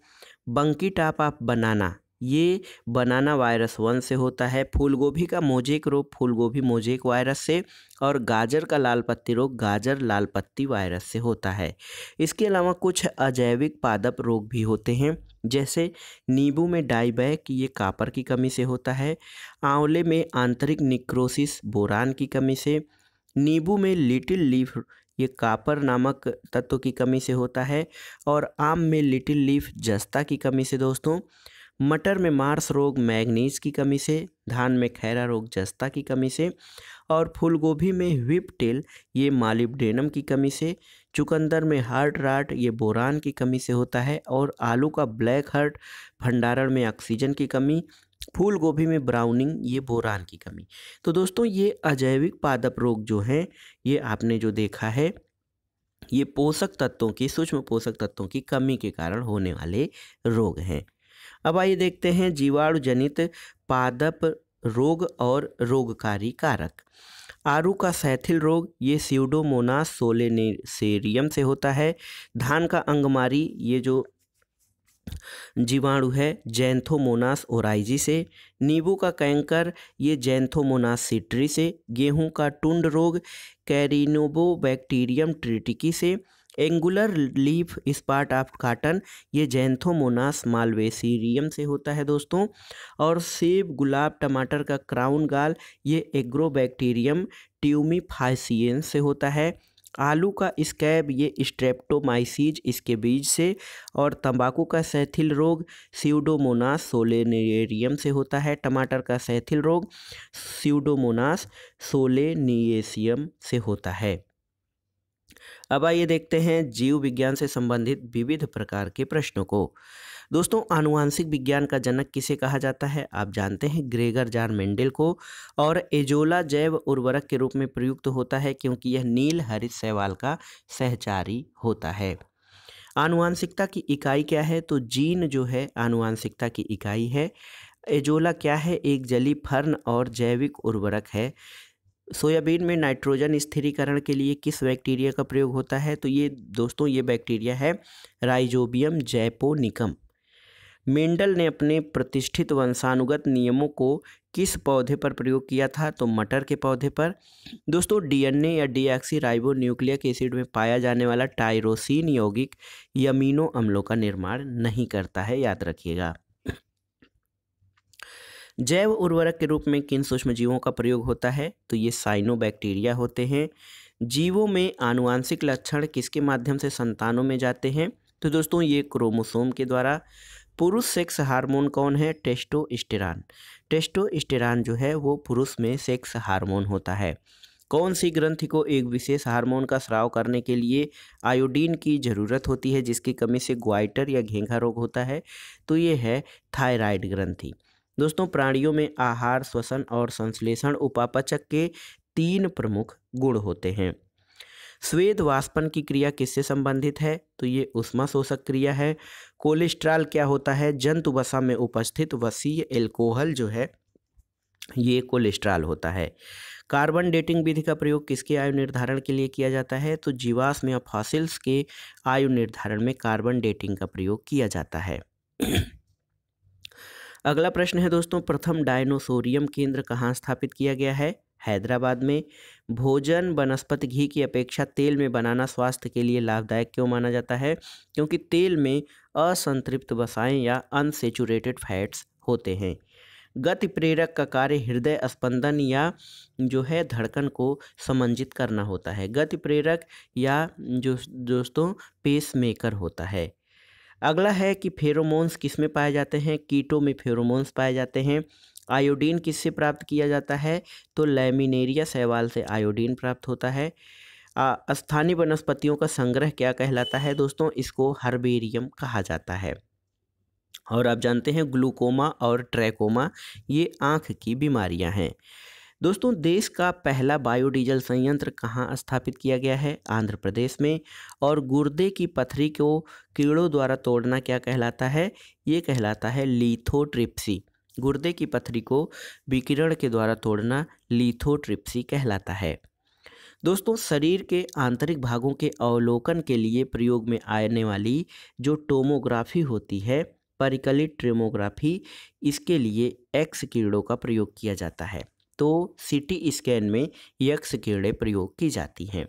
बंकी टाप ऑफ बनाना ये बनाना वायरस वन से होता है फूलगोभी का मोजेक रोग फूलगोभी मोजेक वायरस से और गाजर का लाल पत्ती रोग गाजर लाल पत्ती वायरस से होता है इसके अलावा कुछ अजैविक पादप रोग भी होते हैं जैसे नींबू में डाईबैक ये कापर की कमी से होता है आंवले में आंतरिक निक्रोसिस बोरान की कमी से नींबू में लिटिल लीफ ये कापर नामक तत्व की कमी से होता है और आम में लिटिल लीफ जस्ता की कमी से दोस्तों मटर में मार्स रोग मैग्नीज की कमी से धान में खैरा रोग जस्ता की कमी से और फूलगोभी में व्हिप टेल ये मालिबडेनम की कमी से चुकंदर में हार्ट राट ये बोरान की कमी से होता है और आलू का ब्लैक हार्ट भंडारण में ऑक्सीजन की कमी फूल गोभी में ब्राउनिंग ये बोरान की कमी तो दोस्तों ये अजैविक पादप रोग जो हैं ये आपने जो देखा है ये पोषक तत्वों की सूक्ष्म पोषक तत्वों की कमी के कारण होने वाले रोग हैं अब आइए देखते हैं जीवाणु जनित पादप रोग और रोगकारी कारक आरू का सैथिल रोग ये सीडोमोनास सोलेनेसेरियम से होता है धान का अंगमारी ये जो जीवाणु है जैंथोमोनास ओराइजी से नींबू का कैंकर ये जैंथोमोनास सिट्री से गेहूं का टुंड रोग कैरिनोबो बैक्टीरियम ट्रिटिकी से angular leaf spot of cotton ये जैंथोमोनास मालवेसीरियम से होता है दोस्तों और सेब गुलाब टमाटर का क्राउन गाल ये एग्रोबैक्टीरियम ट्यूमिफाइसियन से होता है आलू का स्कैब ये स्ट्रेप्टोमाइसीज इसके बीज से और तंबाकू का सैथिल रोग सीडोमोनास सोलेनेरियम से होता है टमाटर का सैथिल रोग सीडोमोनास सोलेनिएसियम से होता है अब आइए देखते हैं जीव विज्ञान से संबंधित विविध प्रकार के प्रश्नों को दोस्तों आनुवांशिक विज्ञान का जनक किसे कहा जाता है आप जानते हैं ग्रेगर जान मेंडल को और एजोला जैव उर्वरक के रूप में प्रयुक्त होता है क्योंकि यह नील हरित सहवाल का सहचारी होता है आनुवांशिकता की इकाई क्या है तो जीन जो है आनुवांशिकता की इकाई है एजोला क्या है एक जली फर्न और जैविक उर्वरक है सोयाबीन में नाइट्रोजन स्थिरीकरण के लिए किस बैक्टीरिया का प्रयोग होता है तो ये दोस्तों ये बैक्टीरिया है राइजोबियम जैपोनिकम मेंडल ने अपने प्रतिष्ठित वंशानुगत नियमों को किस पौधे पर प्रयोग किया था तो मटर के पौधे पर दोस्तों डीएनए या डीएक्सी राइबो न्यूक्लियक एसिड में पाया जाने वाला टायरोसिन यौगिक यमीनो अम्लों का निर्माण नहीं करता है याद रखिएगा जैव उर्वरक के रूप में किन सूक्ष्म जीवों का प्रयोग होता है तो ये साइनोबैक्टीरिया होते हैं जीवों में आनुवांशिक लक्षण किसके माध्यम से संतानों में जाते हैं तो दोस्तों ये क्रोमोसोम के द्वारा पुरुष सेक्स हार्मोन कौन है टेस्टोस्टेरॉन टेस्टोस्टेरॉन जो है वो पुरुष में सेक्स हार्मोन होता है कौन सी ग्रंथि को एक विशेष हार्मोन का स्राव करने के लिए आयोडीन की ज़रूरत होती है जिसकी कमी से ग्वाइटर या घेंघा रोग होता है तो ये है थायराइड ग्रंथि दोस्तों प्राणियों में आहार श्वसन और संश्लेषण उपापचक के तीन प्रमुख गुण होते हैं स्वेद वाष्पन की क्रिया किससे संबंधित है तो ये उष्मा शोषक क्रिया है कोलेस्ट्रॉल क्या होता है जंतु वसा में उपस्थित वसीय एल्कोहल जो है ये कोलेस्ट्रॉल होता है कार्बन डेटिंग विधि का प्रयोग किसके आयु निर्धारण के लिए किया जाता है तो जीवाश्म या फॉसिल्स के आयु निर्धारण में कार्बन डेटिंग का प्रयोग किया जाता है अगला प्रश्न है दोस्तों प्रथम डायनोसोरियम केंद्र कहाँ स्थापित किया गया है हैदराबाद में भोजन वनस्पति घी की अपेक्षा तेल में बनाना स्वास्थ्य के लिए लाभदायक क्यों माना जाता है क्योंकि तेल में असंतृप्त वसाएँ या अनसेचुरेटेड फैट्स होते हैं गति प्रेरक का कार्य हृदय स्पंदन या जो है धड़कन को समंजित करना होता है गति प्रेरक या जो दोस्तों पेसमेकर होता है अगला है कि फेरोमोन्स किस में पाए जाते हैं कीटों में फेरोमोन्स पाए जाते हैं आयोडीन किससे प्राप्त किया जाता है तो लेमिनेरिया सहवाल से आयोडीन प्राप्त होता है स्थानीय वनस्पतियों का संग्रह क्या कहलाता है दोस्तों इसको हर्बेरियम कहा जाता है और आप जानते हैं ग्लूकोमा और ट्रैकोमा ये आँख की बीमारियाँ हैं दोस्तों देश का पहला बायोडीजल संयंत्र कहाँ स्थापित किया गया है आंध्र प्रदेश में और गुर्दे की पथरी को कीड़ों द्वारा तोड़ना क्या कहलाता है ये कहलाता है लीथोट्रिप्सी गुर्दे की पथरी को विकिरण के द्वारा तोड़ना लीथोट्रिप्सी कहलाता है दोस्तों शरीर के आंतरिक भागों के अवलोकन के लिए प्रयोग में आने वाली जो टोमोग्राफी होती है परिकलित ट्रेमोग्राफी इसके लिए एक्स किरणों का प्रयोग किया जाता है तो सीटी स्कैन में यक्ष किरणें प्रयोग की जाती हैं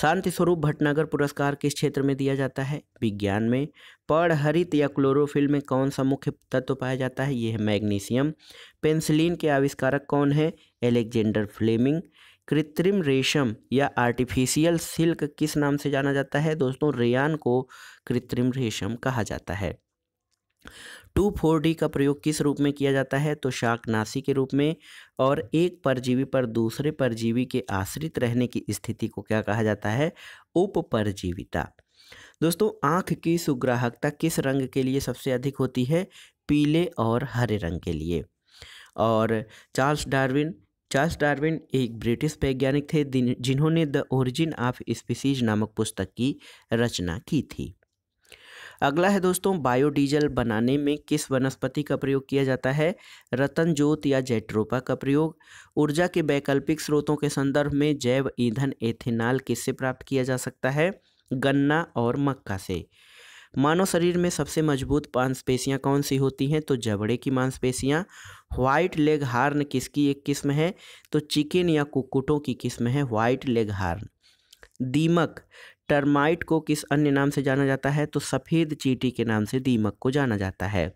शांति स्वरूप भटनागर पुरस्कार किस क्षेत्र में दिया जाता है विज्ञान में पढ़ हरित या क्लोरोफिल में कौन सा मुख्य तत्व पाया जाता है यह है मैग्नीशियम पेंसिलिन के आविष्कारक कौन है एलेक्जेंडर फ्लेमिंग कृत्रिम रेशम या आर्टिफिशियल सिल्क किस नाम से जाना जाता है दोस्तों रेयान को कृत्रिम रेशम कहा जाता है टू फोर डी का प्रयोग किस रूप में किया जाता है तो शाकनाशी के रूप में और एक परजीवी पर दूसरे परजीवी के आश्रित रहने की स्थिति को क्या कहा जाता है उपपरजीविता दोस्तों आँख की सुग्राहकता किस रंग के लिए सबसे अधिक होती है पीले और हरे रंग के लिए और चार्ल्स डार्विन चार्ल्स डार्विन एक ब्रिटिश वैज्ञानिक थे जिन्होंने द ओरिजिन ऑफ स्पीसीज नामक पुस्तक की रचना की थी अगला है दोस्तों बायोडीजल बनाने में किस वनस्पति का प्रयोग किया जाता है रतन जोत या जेट्रोपा का प्रयोग ऊर्जा के वैकल्पिक स्रोतों के संदर्भ में जैव ईंधन एथेनॉल किससे प्राप्त किया जा सकता है गन्ना और मक्का से मानव शरीर में सबसे मजबूत मांसपेशियाँ कौन सी होती हैं तो जबड़े की मांसपेशियाँ व्हाइट लेग हार्न किसकी एक किस्म है तो चिकन या कुक्कुटों की किस्म है व्हाइट लेग हार्न दीमक टर्माइट को किस अन्य नाम से जाना जाता है तो सफ़ेद चीटी के नाम से दीमक को जाना जाता है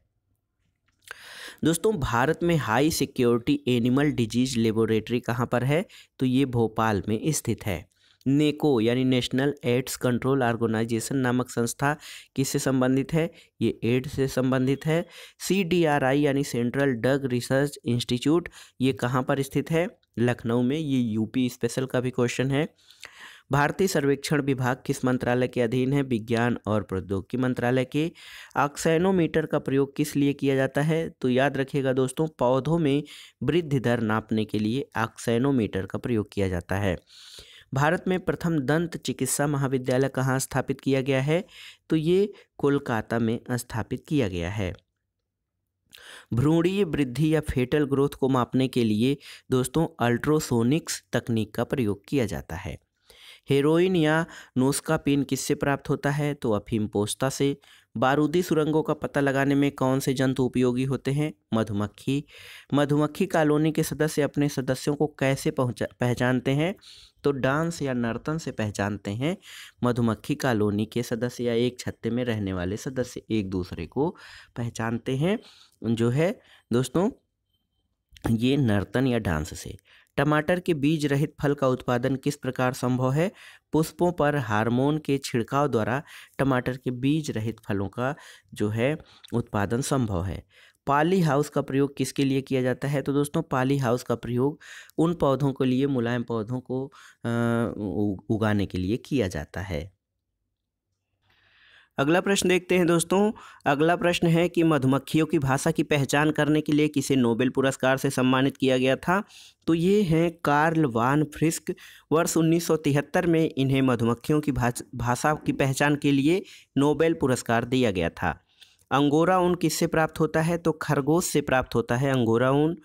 दोस्तों भारत में high security animal disease laboratory कहाँ पर है तो ये भोपाल में स्थित है नेको यानी नेशनल एड्स कंट्रोल ऑर्गेनाइजेशन नामक संस्था किससे संबंधित है ये एड्स से संबंधित है सीडीआरआई यानी सेंट्रल डग रिसर्च इंस्टीट्यूट ये कहाँ पर स्थित है लखनऊ में ये यूपी स्पेशल का भी क्वेश्चन है भारतीय सर्वेक्षण विभाग किस मंत्रालय के अधीन है विज्ञान और प्रौद्योगिकी मंत्रालय के ऑक्साइनोमीटर का प्रयोग किस लिए किया जाता है तो याद रखिएगा दोस्तों पौधों में वृद्धि दर नापने के लिए ऑक्साइनोमीटर का प्रयोग किया जाता है भारत में प्रथम दंत चिकित्सा महाविद्यालय कहाँ स्थापित किया गया है तो ये कोलकाता में स्थापित किया गया है भ्रूणीय वृद्धि या फेटल ग्रोथ को मापने के लिए दोस्तों अल्ट्रोसोनिक्स तकनीक का प्रयोग किया जाता है हेरोइन या नोस्कापिन किससे प्राप्त होता है तो अफीम पोस्ता से बारूदी सुरंगों का पता लगाने में कौन से जंतु उपयोगी होते हैं मधुमक्खी मधुमक्खी कॉलोनी के सदस्य अपने सदस्यों को कैसे पहचानते हैं तो डांस या नर्तन से पहचानते हैं मधुमक्खी कॉलोनी के सदस्य या एक छत्ते में रहने वाले सदस्य एक दूसरे को पहचानते हैं जो है दोस्तों ये नर्तन या डांस से टमाटर के बीज रहित फल का उत्पादन किस प्रकार संभव है पुष्पों पर हार्मोन के छिड़काव द्वारा टमाटर के बीज रहित फलों का जो है उत्पादन संभव है पाली हाउस का प्रयोग किसके लिए किया जाता है तो दोस्तों पाली हाउस का प्रयोग उन पौधों के लिए मुलायम पौधों को उगाने के लिए किया जाता है अगला प्रश्न देखते हैं दोस्तों अगला प्रश्न है कि मधुमक्खियों की भाषा की पहचान करने के लिए किसे नोबेल पुरस्कार से सम्मानित किया गया था तो ये हैं कार्ल वान फ्रिस्क वर्ष 1973 में इन्हें मधुमक्खियों की भाषा की पहचान के लिए नोबेल पुरस्कार दिया गया था अंगोरा ऊन किससे प्राप्त होता है तो खरगोश से प्राप्त होता है अंगोरा ऊन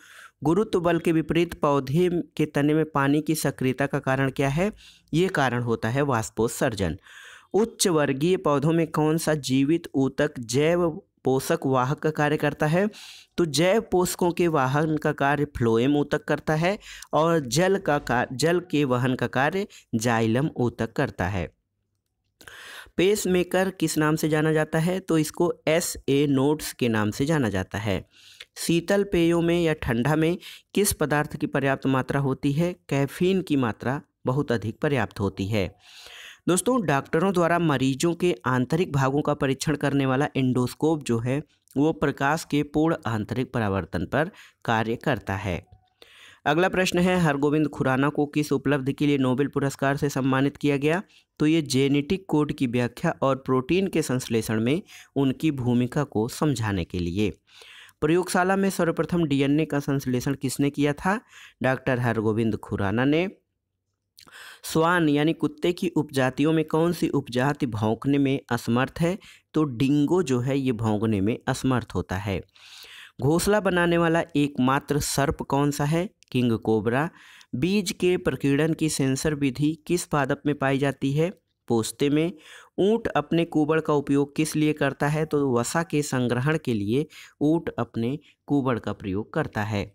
गुरुत्व बल के विपरीत पौधे के तने में पानी की सक्रियता का कारण क्या है ये कारण होता है वास्पोत्सर्जन उच्च वर्गीय पौधों में कौन सा जीवित ऊतक जैव पोषक वाहक का कार्य करता है तो जैव पोषकों के वाहन का कार्य फ्लोएम ऊतक करता है और जल का कार्य जल के वहन का कार्य जाइलम ऊतक करता है पेस मेकर किस नाम से जाना जाता है तो इसको एस ए नोट्स के नाम से जाना जाता है शीतल पेयों में या ठंडा में किस पदार्थ की पर्याप्त मात्रा होती है कैफीन की मात्रा बहुत अधिक पर्याप्त होती है दोस्तों डॉक्टरों द्वारा मरीजों के आंतरिक भागों का परीक्षण करने वाला एंडोस्कोप जो है वो प्रकाश के पूर्ण आंतरिक परावर्तन पर कार्य करता है अगला प्रश्न है हरगोविंद खुराना को किस उपलब्धि के लिए नोबेल पुरस्कार से सम्मानित किया गया तो ये जेनेटिक कोड की व्याख्या और प्रोटीन के संश्लेषण में उनकी भूमिका को समझाने के लिए प्रयोगशाला में सर्वप्रथम डीएनए का संश्लेषण किसने किया था डॉक्टर हरगोविंद खुराना ने स्वान यानी कुत्ते की उपजातियों में कौन सी उपजाति भौंकने में असमर्थ है तो डिंगो जो है ये भौंकने में असमर्थ होता है घोंसला बनाने वाला एकमात्र सर्प कौन सा है किंग कोबरा बीज के प्रकीर्णन की सेंसर विधि किस पादप में पाई जाती है पोस्ते में ऊंट अपने कुबड़ का उपयोग किस लिए करता है तो वसा के संग्रहण के लिए ऊंट अपने कुबड़ का प्रयोग करता है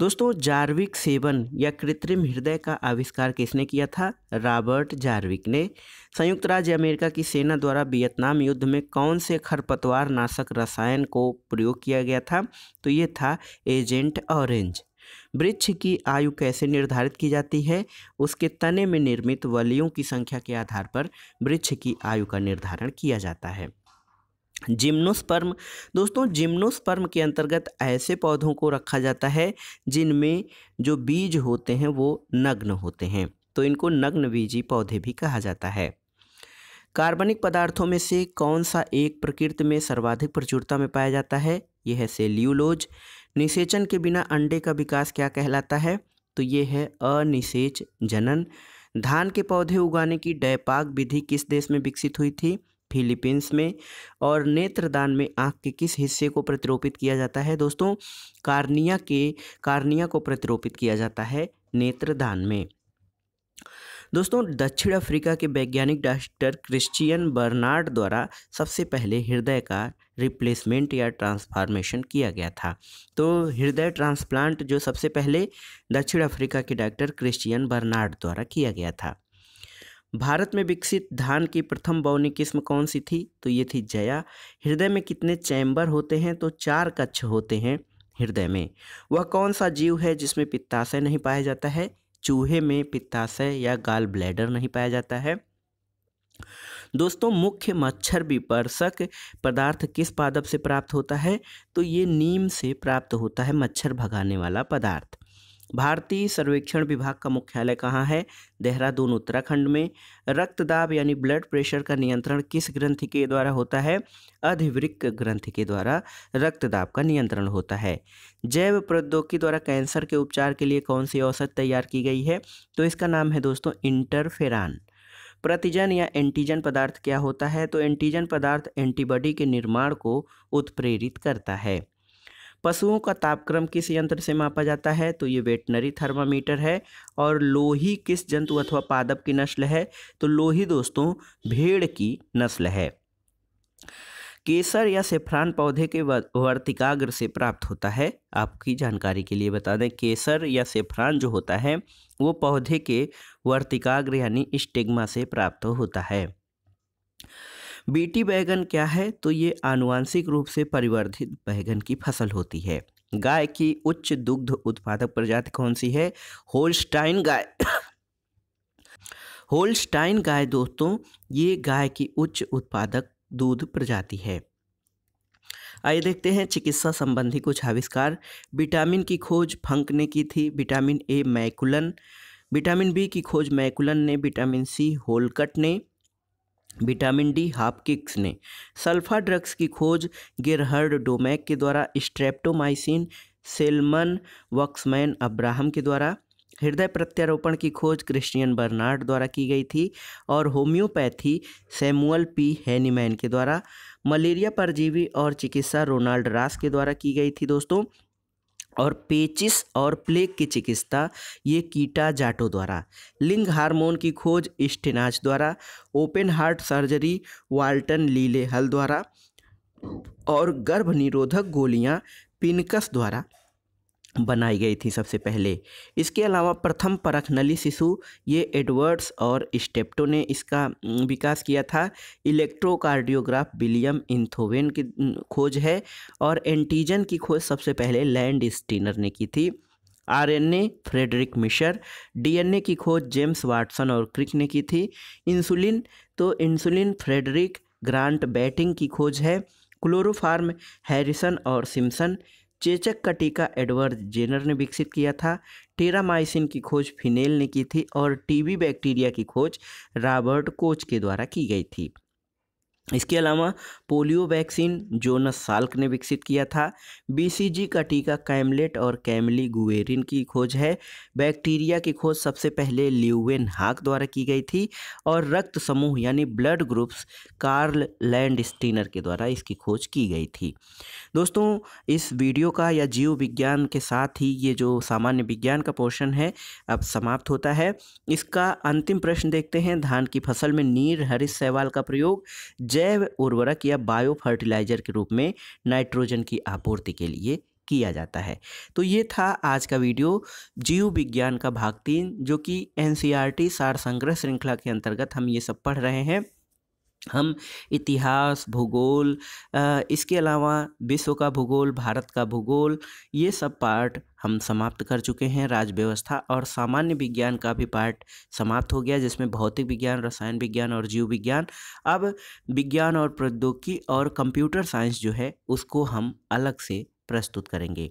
दोस्तों जार्विक सेवन या कृत्रिम हृदय का आविष्कार किसने किया था रॉबर्ट जार्विक ने संयुक्त राज्य अमेरिका की सेना द्वारा वियतनाम युद्ध में कौन से खरपतवार नाशक रसायन को प्रयोग किया गया था तो ये था एजेंट ऑरेंज वृक्ष की आयु कैसे निर्धारित की जाती है उसके तने में निर्मित वलियों की संख्या के आधार पर वृक्ष की आयु का निर्धारण किया जाता है जिम्नोस्पर्म दोस्तों जिम्नोस्पर्म के अंतर्गत ऐसे पौधों को रखा जाता है जिनमें जो बीज होते हैं वो नग्न होते हैं तो इनको नग्न बीजी पौधे भी कहा जाता है कार्बनिक पदार्थों में से कौन सा एक प्रकृति में सर्वाधिक प्रचुरता में पाया जाता है यह है सेल्यूलोज निषेचन के बिना अंडे का विकास क्या कहलाता है तो ये है अनिषेच जनन धान के पौधे उगाने की डयपाक विधि किस देश में विकसित हुई थी फिलीपींस में और नेत्रदान में आँख के किस हिस्से को प्रतिरोपित किया जाता है दोस्तों कार्निया के कार्निया को प्रतिरोपित किया जाता है नेत्रदान में दोस्तों दक्षिण अफ्रीका के वैज्ञानिक डॉक्टर क्रिश्चियन बर्नार्ड द्वारा सबसे पहले हृदय का रिप्लेसमेंट या ट्रांसफॉर्मेशन किया गया था तो हृदय ट्रांसप्लांट जो सबसे पहले दक्षिण अफ्रीका के डॉक्टर क्रिश्चियन बर्नार्ड द्वारा किया गया था भारत में विकसित धान की प्रथम बौनी किस्म कौन सी थी तो ये थी जया हृदय में कितने चैम्बर होते हैं तो चार कक्ष होते हैं हृदय में वह कौन सा जीव है जिसमें पित्ताशय नहीं पाया जाता है चूहे में पित्ताशय या गाल ब्लैडर नहीं पाया जाता है दोस्तों मुख्य मच्छर विपर्शक पदार्थ किस पादप से प्राप्त होता है तो ये नीम से प्राप्त होता है मच्छर भगाने वाला पदार्थ भारतीय सर्वेक्षण विभाग का मुख्यालय कहाँ है देहरादून उत्तराखंड में रक्तदाब यानी ब्लड प्रेशर का नियंत्रण किस ग्रंथि के द्वारा होता है अधिवृक्क ग्रंथि के द्वारा रक्तदाब का नियंत्रण होता है जैव प्रौद्योगिकी द्वारा कैंसर के उपचार के लिए कौन सी औसत तैयार की गई है तो इसका नाम है दोस्तों इंटरफेरान प्रतिजन या एंटीजन पदार्थ क्या होता है तो एंटीजन पदार्थ एंटीबॉडी के निर्माण को उत्प्रेरित करता है पशुओं का तापक्रम किस यंत्र से मापा जाता है तो ये वेटनरी थर्मामीटर है और लोही किस जंतु अथवा पादप की नस्ल है तो लोही दोस्तों भेड़ की नस्ल है केसर या सेफ्रान पौधे के वर्तिकाग्र से प्राप्त होता है आपकी जानकारी के लिए बता दें केसर या सेफ्रान जो होता है वो पौधे के वर्तिकाग्र यानी स्टिग्मा से प्राप्त होता है बीटी बैगन क्या है तो ये आनुवांशिक रूप से परिवर्धित बैगन की फसल होती है गाय की उच्च दुग्ध उत्पादक प्रजाति कौन सी है होल्स्टाइन गाय होल्स्टाइन गाय दोस्तों ये गाय की उच्च उत्पादक दूध प्रजाति है आइए देखते हैं चिकित्सा संबंधी कुछ आविष्कार विटामिन की खोज फंक ने की थी vitamin A McCollum vitamin B की खोज मैकुलन ने विटामिन सी होलकट ने विटामिन डी हापकिक्स ने सल्फा ड्रग्स की खोज गिरहर्ड डोमैक के द्वारा स्ट्रेप्टोमाइसिन सेलमन वक्समैन अब्राहम के द्वारा हृदय प्रत्यारोपण की खोज क्रिश्चियन बर्नार्ड द्वारा की गई थी और होम्योपैथी सैमुअल पी हैनीमैन के द्वारा मलेरिया परजीवी और चिकित्सा रोनाल्ड रास के द्वारा की गई थी दोस्तों और पेचिस और प्लेग की चिकित्सा ये कीटा जाटो द्वारा लिंग हार्मोन की खोज स्टेनाच द्वारा ओपन हार्ट सर्जरी वाल्टन लीले हल द्वारा और गर्भ निरोधक गोलियाँ पिनकस द्वारा बनाई गई थी सबसे पहले इसके अलावा प्रथम परख नली शिशु ये एडवर्ड्स और स्टेप्टो ने इसका विकास किया था इलेक्ट्रोकार्डियोग्राफ विलियम इंथोवेन की खोज है और एंटीजन की खोज सबसे पहले लैंड स्टीनर ने की थी आरएनए फ्रेडरिक मिशर डीएनए की खोज जेम्स वाटसन और क्रिक ने की थी इंसुलिन तो इंसुलिन फ्रेडरिक ग्रांट बैटिंग की खोज है क्लोरोफार्म हैरिसन और सिम्सन चेचक का टीका एडवर्ड जेनर ने विकसित किया था टेरामाइसिन की खोज फिनेल ने की थी और टीबी बैक्टीरिया की खोज रॉबर्ट कोच के द्वारा की गई थी इसके अलावा पोलियो वैक्सीन जोनस साल्क ने विकसित किया था बीसीजी का टीका कैमलेट और कैमली गुवेरिन की खोज है बैक्टीरिया की खोज सबसे पहले ल्यूवेन हाक द्वारा की गई थी और रक्त समूह यानी blood groups Karl Landsteiner के द्वारा इसकी खोज की गई थी दोस्तों इस वीडियो का या जीव विज्ञान के साथ ही ये जो सामान्य विज्ञान का पोर्शन है अब समाप्त होता है इसका अंतिम प्रश्न देखते हैं धान की फसल में नीर हरित सहवाल का प्रयोग जैव उर्वरक या बायो फर्टिलाइजर के रूप में नाइट्रोजन की आपूर्ति के लिए किया जाता है तो ये था आज का वीडियो जीव विज्ञान का भाग तीन जो कि एन सार संग्रह श्रृंखला के अंतर्गत हम ये सब पढ़ रहे हैं हम इतिहास भूगोल इसके अलावा विश्व का भूगोल भारत का भूगोल ये सब पार्ट हम समाप्त कर चुके हैं राज्य व्यवस्था और सामान्य विज्ञान का भी पार्ट समाप्त हो गया जिसमें भौतिक विज्ञान रसायन विज्ञान और जीव विज्ञान अब विज्ञान और प्रौद्योगिकी और कंप्यूटर साइंस जो है उसको हम अलग से प्रस्तुत करेंगे